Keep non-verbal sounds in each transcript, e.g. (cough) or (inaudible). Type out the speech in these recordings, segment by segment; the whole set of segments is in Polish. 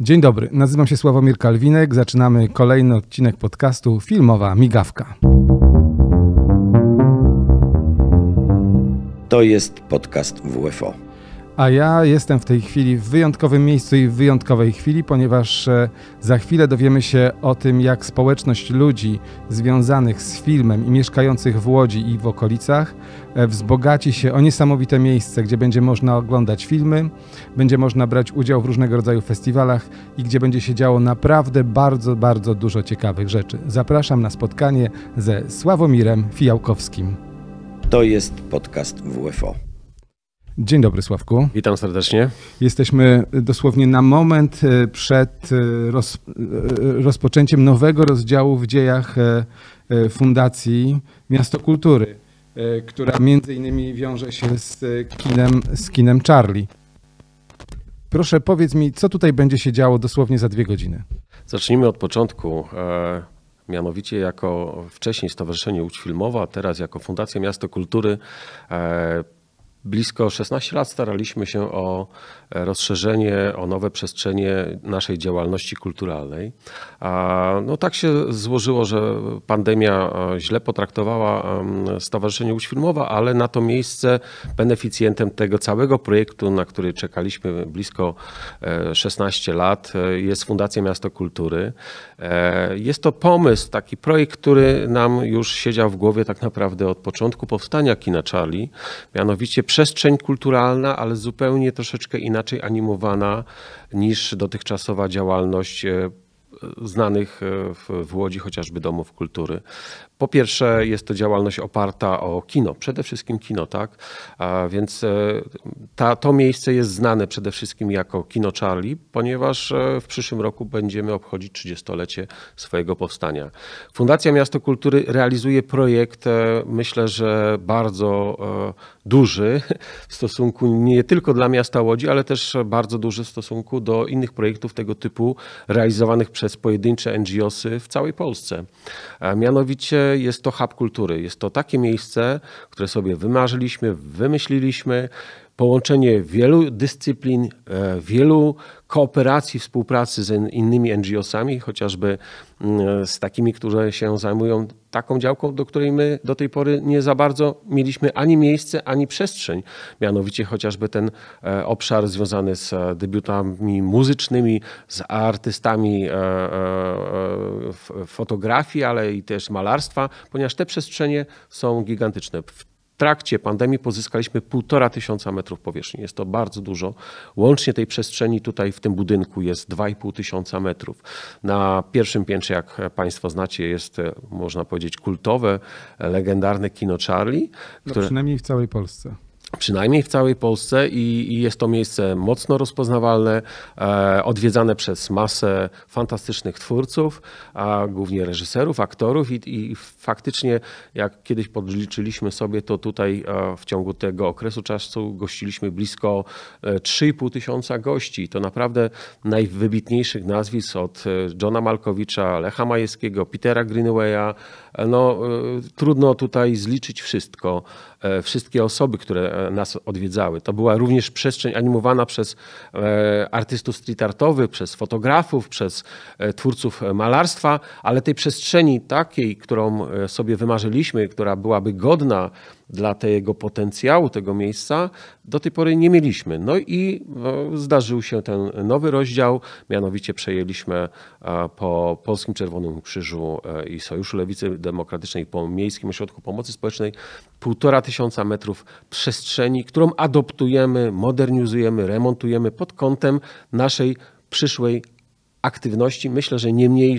Dzień dobry, nazywam się Sławomir Kalwinek. Zaczynamy kolejny odcinek podcastu Filmowa Migawka. To jest podcast WFO. A ja jestem w tej chwili w wyjątkowym miejscu i w wyjątkowej chwili, ponieważ e, za chwilę dowiemy się o tym, jak społeczność ludzi związanych z filmem i mieszkających w Łodzi i w okolicach e, wzbogaci się o niesamowite miejsce, gdzie będzie można oglądać filmy, będzie można brać udział w różnego rodzaju festiwalach i gdzie będzie się działo naprawdę bardzo, bardzo dużo ciekawych rzeczy. Zapraszam na spotkanie ze Sławomirem Fijałkowskim. To jest podcast WFO. Dzień dobry, Sławku. Witam serdecznie. Jesteśmy e, dosłownie na moment e, przed e, roz, rozpoczęciem nowego rozdziału w dziejach Fundacji Miasto Kultury, która między innymi wiąże się z kinem, z kinem Charlie. Proszę, powiedz mi, co tutaj będzie się działo dosłownie za dwie godziny? Zacznijmy od początku. Mianowicie jako wcześniej Stowarzyszenie Łódź Filmowa, teraz jako Fundacja Miasto Kultury blisko 16 lat staraliśmy się o e, rozszerzenie, o nowe przestrzenie naszej działalności kulturalnej. No tak się złożyło, że pandemia e, źle potraktowała Stowarzyszenie Łódź Filmowa, ale na to miejsce beneficjentem tego całego projektu, na który czekaliśmy blisko 16 e, lat, jest Fundacja Miasto Kultury. Jest to pomysł, taki projekt, który nam już siedział w głowie tak naprawdę od początku powstania Kina Charlie, mianowicie przestrzeń kulturalna, ale zupełnie troszeczkę inaczej animowana niż dotychczasowa działalność e, znanych e, w Łodzi chociażby domów kultury. Po pierwsze, jest to działalność oparta o kino, przede wszystkim kino, tak? A więc e, ta, to miejsce jest znane przede wszystkim jako Kino Charlie, ponieważ e, w przyszłym roku będziemy obchodzić 30-lecie swojego powstania. Fundacja Miasto Kultury realizuje projekt, e, myślę, że bardzo duży w stosunku nie tylko dla miasta Łodzi, ale też bardzo duży w stosunku do innych projektów tego typu realizowanych przez pojedyncze NGOsy w całej Polsce. A mianowicie jest to hub kultury. Jest to takie miejsce, które sobie wymarzyliśmy, wymyśliliśmy. Połączenie wielu dyscyplin, e, wielu kooperacji, współpracy z innymi NGO-sami, chociażby mm, z takimi, które się zajmują taką działką, do której my do tej pory nie za bardzo mieliśmy ani miejsce, ani przestrzeń. Mianowicie chociażby ten e, obszar związany z e, debiutami muzycznymi, z artystami e, fotografii, ale i też malarstwa, ponieważ te przestrzenie są gigantyczne trakcie pandemii pozyskaliśmy półtora tysiąca metrów powierzchni. Jest to bardzo dużo. Łącznie tej przestrzeni tutaj w tym budynku jest 2,5 tysiąca metrów. Na pierwszym piętrze, jak Państwo znacie, jest, e, można powiedzieć, kultowe, legendarne kino Charlie. No, przynajmniej w całej Polsce przynajmniej w całej Polsce i, i, jest to miejsce mocno rozpoznawalne, e, odwiedzane przez masę fantastycznych twórców, a głównie reżyserów, aktorów i, i faktycznie jak kiedyś podliczyliśmy sobie, to tutaj e, w ciągu tego okresu czasu gościliśmy blisko 3,5 e, tysiąca gości. To naprawdę najwybitniejszych nazwisk od e, Johna Malkowicza, Lecha Majewskiego, Petera Greenawaya, no, e, trudno tutaj zliczyć wszystko, e, wszystkie osoby, które e, nas odwiedzały. To była również przestrzeń animowana przez artystów street artowych, przez fotografów, przez twórców malarstwa, ale tej przestrzeni takiej, którą sobie wymarzyliśmy, która byłaby godna dla tego potencjału tego miejsca, do tej pory nie mieliśmy. No i no, zdarzył się ten nowy rozdział, mianowicie przejęliśmy po Polskim Czerwonym Krzyżu i Sojuszu Lewicy Demokratycznej po Miejskim Ośrodku Pomocy Społecznej półtora tysiąca metrów przestrzeni, którą adoptujemy, modernizujemy, remontujemy pod kątem naszej przyszłej aktywności, myślę, że nie mniej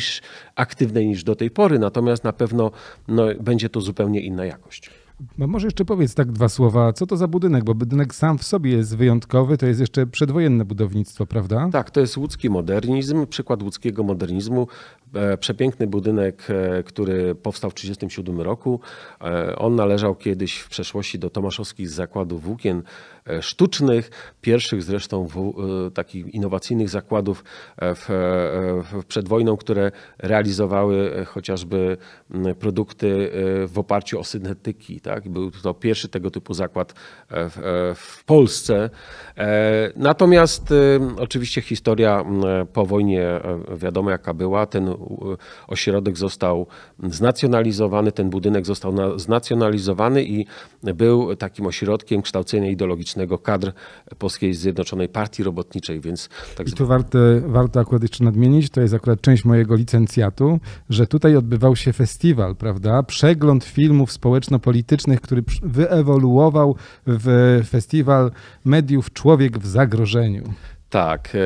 aktywnej niż do tej pory, natomiast na pewno no, będzie to zupełnie inna jakość. No, może jeszcze powiedz tak dwa słowa, co to za budynek, bo budynek sam w sobie jest wyjątkowy, to jest jeszcze przedwojenne budownictwo, prawda? Tak, to jest łódzki modernizm, przykład łódzkiego modernizmu E, przepiękny budynek, e, który powstał w 1937 roku. E, on należał kiedyś w przeszłości do tomaszowskich zakładów włókien sztucznych, pierwszych zresztą w, takich innowacyjnych zakładów w, w przed wojną, które realizowały chociażby produkty w oparciu o syntetyki. Tak? Był to pierwszy tego typu zakład w, w Polsce. Natomiast oczywiście historia po wojnie wiadomo jaka była. Ten E, ośrodek został znacjonalizowany, ten budynek został znacjonalizowany i był takim ośrodkiem kształcenia ideologicznego kadr Polskiej Zjednoczonej Partii Robotniczej, więc... Tak I tu warto, warto akurat jeszcze nadmienić, to jest akurat część mojego licencjatu, że tutaj odbywał się festiwal, prawda? Przegląd filmów społeczno-politycznych, który wyewoluował w festiwal mediów Człowiek w zagrożeniu. Tak, e,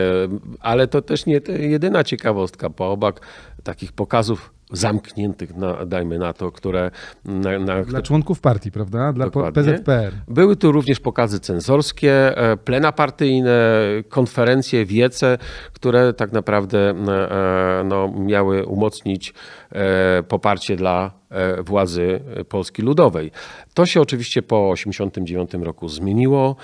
ale to też nie jedyna ciekawostka. Po obok takich pokazów zamkniętych, na, dajmy na to, które... Na, na... Dla członków partii, prawda? Dla Dokładnie. PZPR. Były tu również pokazy cenzorskie, e, plena partyjne, konferencje, wiece, które tak naprawdę e, no, miały umocnić e, poparcie dla władzy Polski Ludowej. To się oczywiście po 1989 roku zmieniło.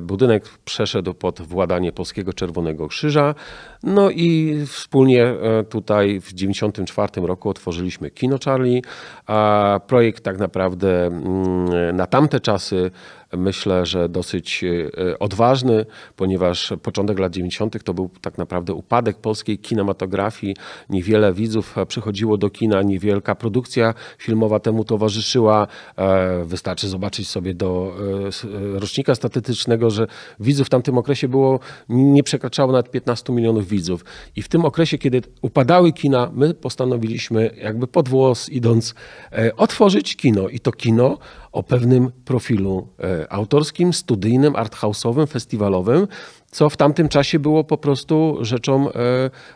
Budynek przeszedł pod władanie Polskiego Czerwonego Krzyża. No i wspólnie tutaj w 1994 roku roku otworzyliśmy Kino Charlie. a Projekt tak naprawdę mm, na tamte czasy myślę, że dosyć e, odważny, ponieważ początek lat 90. to był tak naprawdę upadek polskiej kinematografii. Niewiele widzów e, przychodziło do kina, niewielka produkcja filmowa temu towarzyszyła. E, wystarczy zobaczyć sobie do rocznika statystycznego, że widzów w tamtym okresie było nie przekraczało nawet 15 milionów widzów. I w tym okresie, kiedy upadały kina, my postanowiliśmy jakby pod włos idąc otworzyć kino i to kino o pewnym profilu autorskim, studyjnym, arthouse'owym, festiwalowym, co w tamtym czasie było po prostu rzeczą e,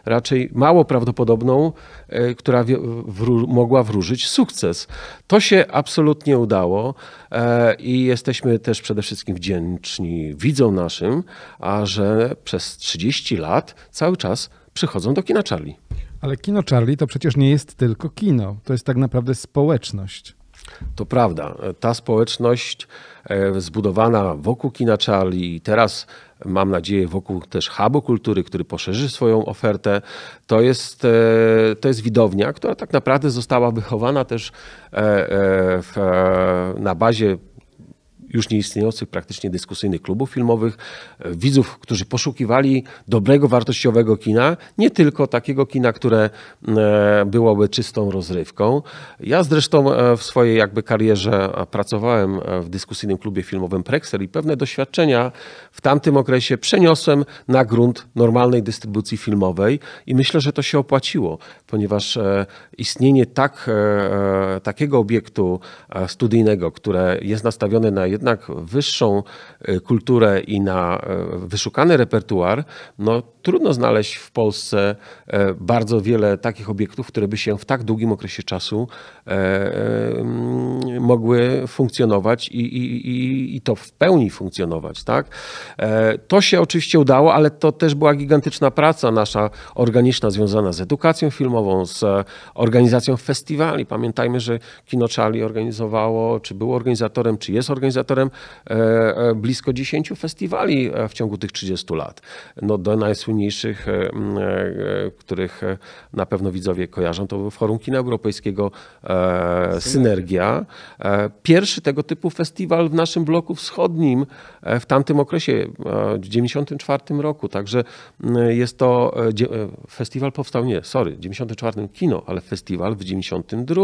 raczej mało prawdopodobną, e, która wró mogła wróżyć sukces. To się absolutnie udało e, i jesteśmy też przede wszystkim wdzięczni widzom naszym, a że przez 30 lat cały czas przychodzą do kina Charlie. Ale kino Charlie to przecież nie jest tylko kino, to jest tak naprawdę społeczność. To prawda. Ta społeczność e, zbudowana wokół kina Charlie, teraz mam nadzieję wokół też hubu kultury, który poszerzy swoją ofertę, to jest, e, to jest widownia, która tak naprawdę została wychowana też e, w, na bazie już nieistniejących praktycznie dyskusyjnych klubów filmowych, e, widzów, którzy poszukiwali dobrego, wartościowego kina, nie tylko takiego kina, które e, byłoby czystą rozrywką. Ja zresztą e, w swojej jakby karierze pracowałem w dyskusyjnym klubie filmowym Prexel i pewne doświadczenia w tamtym okresie przeniosłem na grunt normalnej dystrybucji filmowej i myślę, że to się opłaciło, ponieważ istnienie tak, takiego obiektu studyjnego, które jest nastawione na jednak wyższą e, kulturę i na e, wyszukany repertuar, no trudno znaleźć w Polsce e, bardzo wiele takich obiektów, które by się w tak długim okresie czasu mogły funkcjonować i, i, i to w pełni funkcjonować. Tak? To się oczywiście udało, ale to też była gigantyczna praca nasza organiczna związana z edukacją filmową, z organizacją festiwali. Pamiętajmy, że Kino Charlie organizowało, czy było organizatorem, czy jest organizatorem dyrektorem e, e, blisko 10 festiwali e, w ciągu tych 30 lat. No, do najsłynniejszych, których na pewno widzowie kojarzą, to był Forum Kina Europejskiego Synergia. Pierwszy tego typu festiwal w naszym bloku wschodnim w tamtym okresie, w 94 roku. Także jest to, festiwal powstał, nie, sorry, w 94 kino, ale festiwal w 92.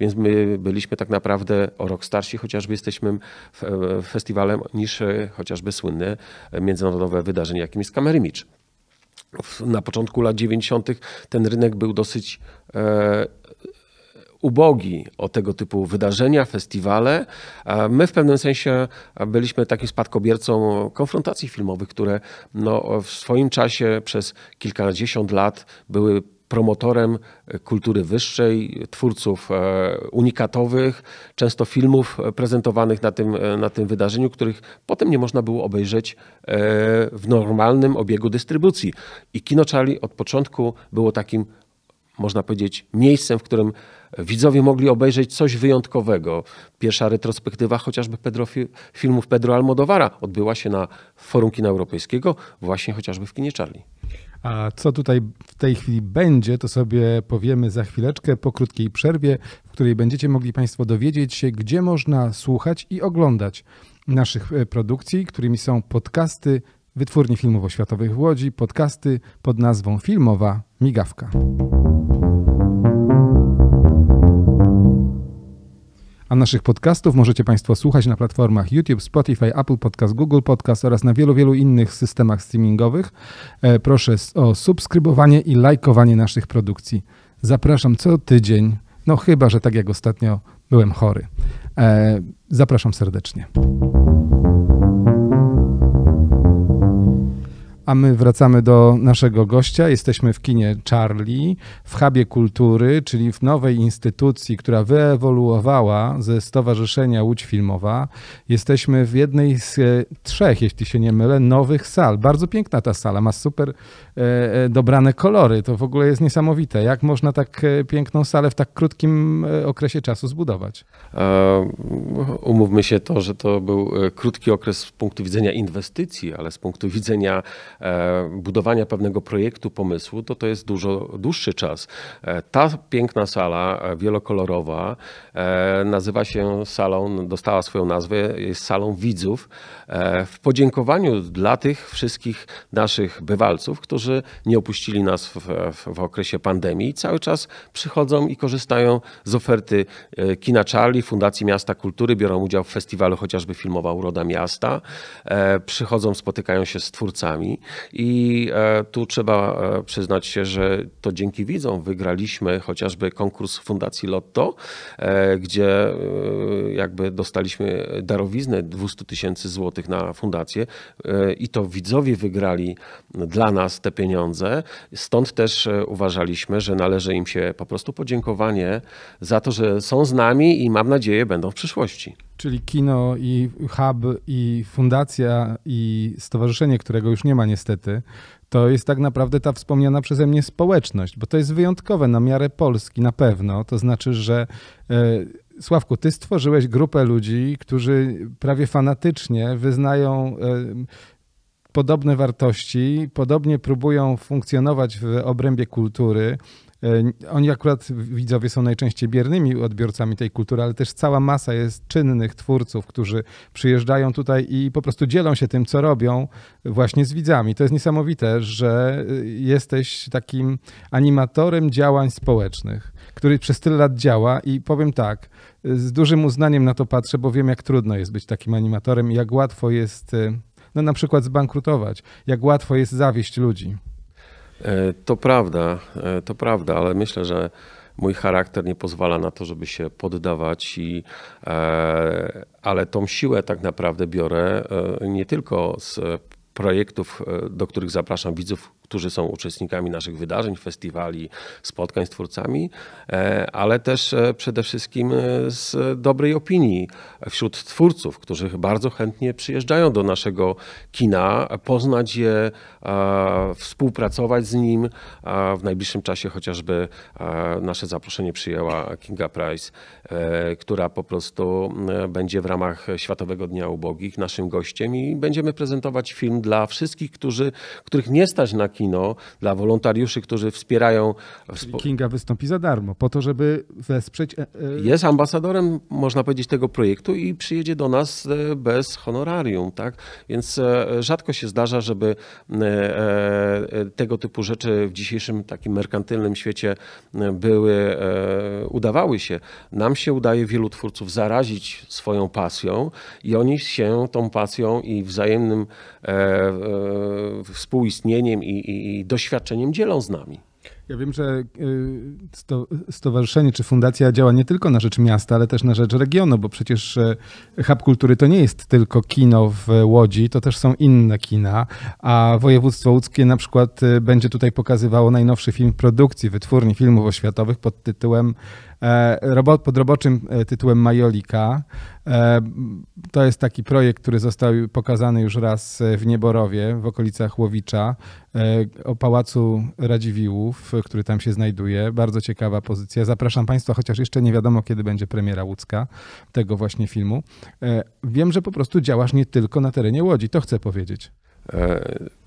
Więc my byliśmy tak naprawdę o rok starsi, chociażby jesteśmy festiwalem niż e, chociażby słynne międzynarodowe wydarzenie, jakim jest Kamerymicz na początku lat 90. ten rynek był dosyć e, ubogi o tego typu wydarzenia, festiwale. My w pewnym sensie byliśmy takim spadkobiercą konfrontacji filmowych, które no, w swoim czasie przez kilkadziesiąt lat były promotorem e, kultury wyższej, twórców e, unikatowych, często filmów e, prezentowanych na tym, na tym wydarzeniu, których potem nie można było obejrzeć w normalnym obiegu dystrybucji. I Kino Charlie od początku było takim można powiedzieć, miejscem, w którym widzowie mogli obejrzeć coś wyjątkowego. Pierwsza retrospektywa chociażby Pedro, filmów Pedro Almodovara odbyła się na Forum Kina Europejskiego, właśnie chociażby w kinie Charlie. A co tutaj w tej chwili będzie, to sobie powiemy za chwileczkę po krótkiej przerwie, w której będziecie mogli Państwo dowiedzieć się, gdzie można słuchać i oglądać naszych e, produkcji, którymi są podcasty Wytwórni Filmów Oświatowych w Łodzi, podcasty pod nazwą Filmowa Migawka. A naszych podcastów możecie Państwo słuchać na platformach YouTube, Spotify, Apple Podcast, Google Podcast oraz na wielu, wielu innych systemach streamingowych. E, proszę o subskrybowanie i lajkowanie naszych produkcji. Zapraszam co tydzień, no chyba, że tak jak ostatnio byłem chory. E, zapraszam serdecznie. A my wracamy do naszego gościa. Jesteśmy w kinie Charlie, w hubie kultury, czyli w nowej instytucji, która wyewoluowała ze Stowarzyszenia Łódź Filmowa. Jesteśmy w jednej z e, trzech, jeśli się nie mylę, nowych sal. Bardzo piękna ta sala, ma super e, e, dobrane kolory. To w ogóle jest niesamowite. Jak można tak piękną salę w tak krótkim okresie czasu zbudować? Umówmy się to, że to był krótki okres z punktu widzenia inwestycji, ale z punktu widzenia E, budowania pewnego projektu, pomysłu, to to jest dużo dłuższy czas. E, ta piękna sala e, wielokolorowa nazywa się salą, dostała swoją nazwę, jest salą widzów. W podziękowaniu dla tych wszystkich naszych bywalców, którzy nie opuścili nas w, w, w okresie pandemii i cały czas przychodzą i korzystają z oferty Kina Charlie, Fundacji Miasta Kultury, biorą udział w festiwalu chociażby filmowa Uroda Miasta, przychodzą, spotykają się z twórcami. I e, tu trzeba e, przyznać się, że to dzięki widzom wygraliśmy chociażby konkurs Fundacji Lotto, e, gdzie jakby dostaliśmy darowiznę 200 tysięcy złotych na fundację i to widzowie wygrali dla nas te pieniądze. Stąd też uważaliśmy, że należy im się po prostu podziękowanie za to, że są z nami i mam nadzieję będą w przyszłości. Czyli kino i hub i fundacja i stowarzyszenie, którego już nie ma niestety, to jest tak naprawdę ta wspomniana przeze mnie społeczność, bo to jest wyjątkowe na miarę Polski na pewno. To znaczy, że e, Sławku, ty stworzyłeś grupę ludzi, którzy prawie fanatycznie wyznają e, podobne wartości, podobnie próbują funkcjonować w obrębie kultury, E, oni akurat, widzowie, są najczęściej biernymi odbiorcami tej kultury, ale też cała masa jest czynnych twórców, którzy przyjeżdżają tutaj i po prostu dzielą się tym, co robią właśnie z widzami. To jest niesamowite, że e, jesteś takim animatorem działań społecznych, który przez tyle lat działa i powiem tak, e, z dużym uznaniem na to patrzę, bo wiem, jak trudno jest być takim animatorem i jak łatwo jest no, na przykład zbankrutować, jak łatwo jest zawieść ludzi. E, to prawda, e, to prawda, ale myślę, że mój charakter nie pozwala na to, żeby się poddawać, i, e, ale tą siłę tak naprawdę biorę nie tylko z projektów, do których zapraszam widzów, którzy są uczestnikami naszych wydarzeń, festiwali, spotkań z twórcami, e, ale też e, przede wszystkim e, z dobrej opinii wśród twórców, którzy bardzo chętnie przyjeżdżają do naszego kina, poznać je, współpracować z nim. W najbliższym czasie chociażby nasze zaproszenie przyjęła Kinga Price, która po prostu będzie w ramach Światowego Dnia Ubogich naszym gościem i będziemy prezentować film dla wszystkich, którzy, których nie stać na kino kino, dla wolontariuszy, którzy wspierają. Kinga wystąpi za darmo, po to, żeby wesprzeć. E, e, Jest ambasadorem, można powiedzieć, tego projektu i przyjedzie do nas e, bez honorarium, tak? Więc rzadko się zdarza, żeby tego typu rzeczy w dzisiejszym takim merkantylnym świecie były, udawały się. Nam się udaje wielu twórców zarazić swoją pasją i oni się tą pasją i wzajemnym współistnieniem i, i, doświadczeniem dzielą z nami. Ja wiem, że y, stowarzyszenie czy fundacja działa nie tylko na rzecz miasta, ale też na rzecz regionu, bo przecież e, Hub Kultury to nie jest tylko kino w Łodzi, to też są inne kina, a województwo łódzkie na przykład y, będzie tutaj pokazywało najnowszy film produkcji, wytwórni filmów oświatowych pod tytułem E, robot pod roboczym e, tytułem Majolika. E, to jest taki projekt, który został pokazany już raz w Nieborowie, w okolicach Łowicza, o Pałacu Radziwiłłów, który tam się znajduje. Bardzo ciekawa pozycja. Zapraszam Państwa, chociaż jeszcze nie wiadomo, kiedy będzie premiera łódzka tego właśnie filmu. Wiem, że po prostu działasz nie tylko na terenie Łodzi, to chcę powiedzieć.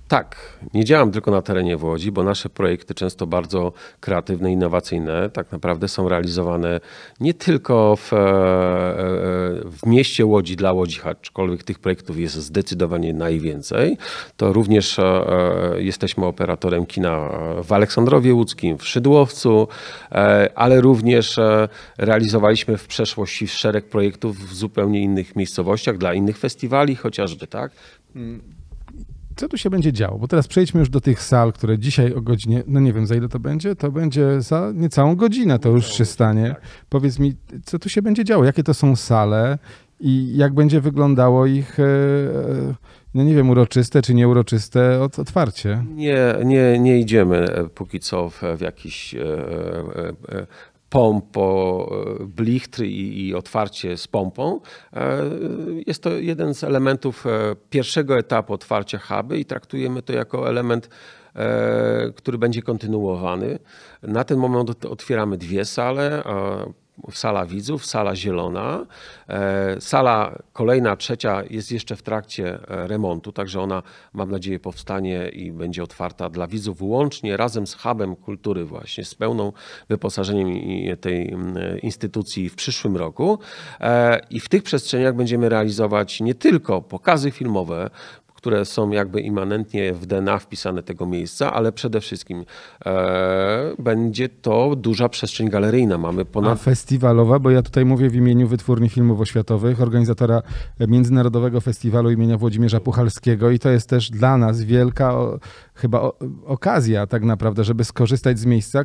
Tak, nie działam tylko na terenie Włodzi, bo nasze projekty, często bardzo kreatywne, innowacyjne, tak naprawdę są realizowane nie tylko w, e, e, w mieście Łodzi dla Łodzi, aczkolwiek tych projektów jest zdecydowanie najwięcej. To również e, jesteśmy operatorem kina w Aleksandrowie Łódzkim, w Szydłowcu, ale również realizowaliśmy w przeszłości szereg projektów w zupełnie innych miejscowościach, dla innych festiwali chociażby, tak? Mm, co tu się będzie działo? Bo teraz przejdźmy już do tych sal, które dzisiaj o godzinie, no nie wiem za ile to będzie, to będzie za niecałą godzinę to już się stanie. Powiedz mi, co tu się będzie działo? Jakie to są sale i jak będzie wyglądało ich, e, e, no nie wiem, uroczyste czy nieuroczyste otwarcie? Nie, nie, nie idziemy e, póki co w jakiś pompo, e, blichtry i, i otwarcie z pompą. E, jest to jeden z elementów e, pierwszego etapu otwarcia huby i traktujemy to jako element który będzie kontynuowany. Na ten moment otwieramy dwie sale, sala widzów, sala zielona. E, sala kolejna, trzecia jest jeszcze w trakcie e, remontu, także ona mam nadzieję powstanie i będzie otwarta dla widzów łącznie razem z hubem kultury właśnie, z pełną wyposażeniem tej mm, e, instytucji w przyszłym roku. I w tych przestrzeniach będziemy realizować nie tylko pokazy filmowe, które są jakby immanentnie w DNA wpisane tego miejsca, ale przede wszystkim e, będzie to duża przestrzeń galeryjna. Mamy ponad... A festiwalowa, bo ja tutaj mówię w imieniu Wytwórni Filmów Oświatowych, organizatora Międzynarodowego Festiwalu imienia Włodzimierza Puchalskiego i to jest też dla nas wielka o, chyba o, okazja tak naprawdę, żeby skorzystać z miejsca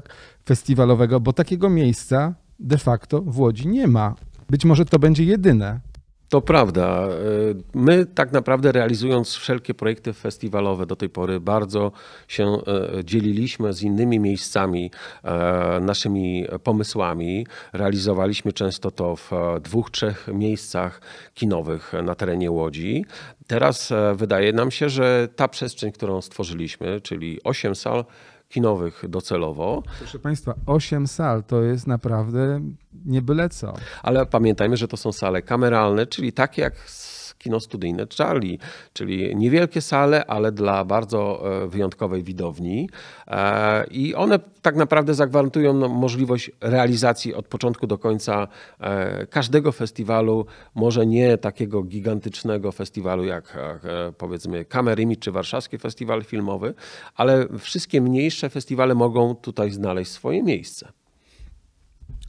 festiwalowego, bo takiego miejsca de facto w Łodzi nie ma. Być może to będzie jedyne. To prawda. E, my tak naprawdę realizując wszelkie projekty festiwalowe do tej pory bardzo się e, dzieliliśmy z innymi miejscami e, naszymi pomysłami. Realizowaliśmy często to w dwóch, trzech miejscach kinowych na terenie Łodzi. Teraz wydaje nam się, że ta przestrzeń, którą stworzyliśmy, czyli 8 sal kinowych docelowo. Proszę Państwa, 8 sal to jest naprawdę nie byle co. Ale pamiętajmy, że to są sale kameralne, czyli tak jak kino studyjne Charlie, czyli niewielkie sale, ale dla bardzo e, wyjątkowej widowni. E, I one tak naprawdę zagwarantują no, możliwość realizacji od początku do końca e, każdego festiwalu, może nie takiego gigantycznego festiwalu jak powiedzmy Kamerymi czy Warszawski Festiwal Filmowy, ale wszystkie mniejsze festiwale mogą tutaj znaleźć swoje miejsce.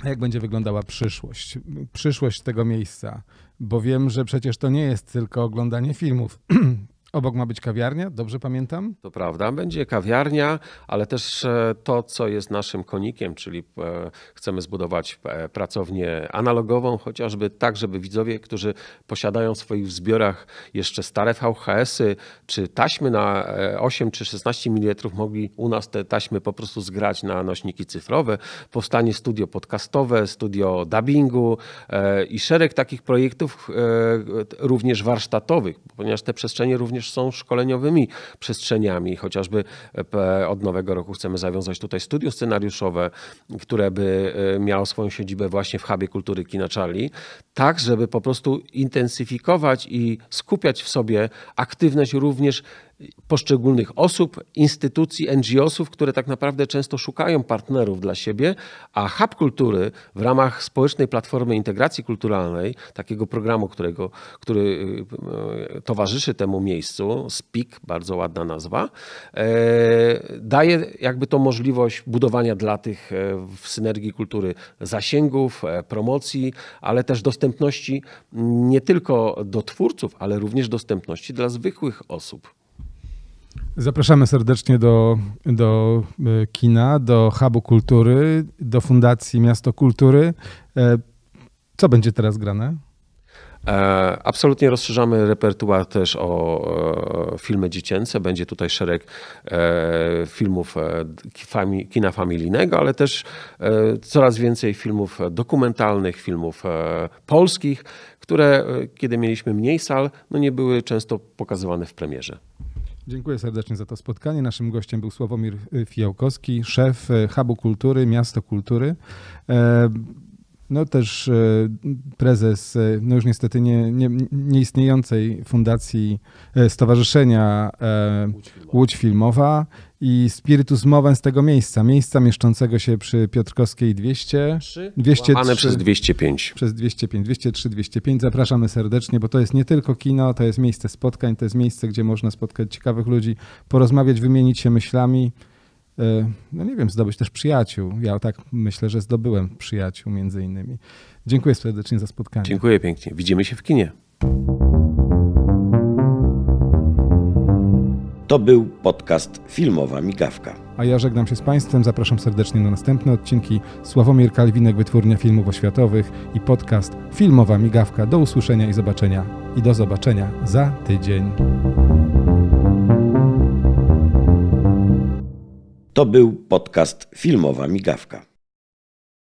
Jak będzie wyglądała przyszłość? Przyszłość tego miejsca bo wiem, że przecież to nie jest tylko oglądanie filmów. (clears throat) Obok ma być kawiarnia, dobrze pamiętam? To prawda, będzie kawiarnia, ale też e, to, co jest naszym konikiem, czyli e, chcemy zbudować e, pracownię analogową, chociażby tak, żeby widzowie, którzy posiadają w swoich zbiorach jeszcze stare VHS-y czy taśmy na 8 czy 16 mm, mogli u nas te taśmy po prostu zgrać na nośniki cyfrowe. Powstanie studio podcastowe, studio dubbingu i szereg takich projektów również warsztatowych, ponieważ te przestrzenie również również są szkoleniowymi przestrzeniami. Chociażby e, od nowego roku chcemy zawiązać tutaj studio scenariuszowe, które by e, miało swoją siedzibę właśnie w hubie kultury Kina Charlie, tak żeby po prostu intensyfikować i skupiać w sobie aktywność również poszczególnych osób, instytucji, NGO-sów, które tak naprawdę często szukają partnerów dla siebie, a Hub Kultury w ramach społecznej platformy integracji kulturalnej, takiego programu, którego, który y, y, towarzyszy temu miejscu, SPIK, bardzo ładna nazwa, e, daje jakby to możliwość budowania dla tych e, w synergii kultury zasięgów, e, promocji, ale też dostępności nie tylko do twórców, ale również dostępności dla zwykłych osób. Zapraszamy serdecznie do, do e, kina, do hubu kultury, do Fundacji Miasto Kultury. E, co będzie teraz grane? E, absolutnie rozszerzamy repertuar też o filmy dziecięce. Będzie tutaj szereg filmów kina familijnego, ale też coraz więcej filmów dokumentalnych, filmów polskich, które kiedy mieliśmy mniej sal, no nie były często pokazywane w premierze. Dziękuję serdecznie za to spotkanie. Naszym gościem był Sławomir y, Fijałkowski, szef y, Hubu Kultury, Miasto Kultury. E, no też e, prezes, e, no już niestety nie, nie, nieistniejącej fundacji Stowarzyszenia Łódź Filmowa. Łódź Filmowa i spirytus mowę z tego miejsca, miejsca mieszczącego się przy Piotrkowskiej 200, 203, przez 205. Przez 205, 203, 205. Zapraszamy serdecznie, bo to jest nie tylko kino, to jest miejsce spotkań, to jest miejsce, gdzie można spotkać ciekawych ludzi, porozmawiać, wymienić się myślami. E, no nie wiem, zdobyć też przyjaciół. Ja tak myślę, że zdobyłem przyjaciół między innymi. Dziękuję serdecznie za spotkanie. Dziękuję pięknie. Widzimy się w kinie. To był podcast Filmowa Migawka. A ja żegnam się z Państwem, zapraszam serdecznie na następne odcinki. Sławomir Kalwinek, Wytwórnia Filmów Oświatowych i podcast Filmowa Migawka. Do usłyszenia i zobaczenia. I do zobaczenia za tydzień. To był podcast Filmowa Migawka.